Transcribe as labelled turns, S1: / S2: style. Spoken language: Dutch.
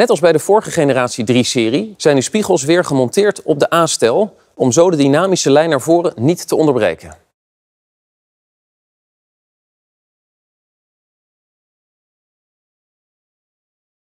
S1: Net als bij de vorige generatie 3-serie zijn de spiegels weer gemonteerd op de aanstel om zo de dynamische lijn naar voren niet te onderbreken.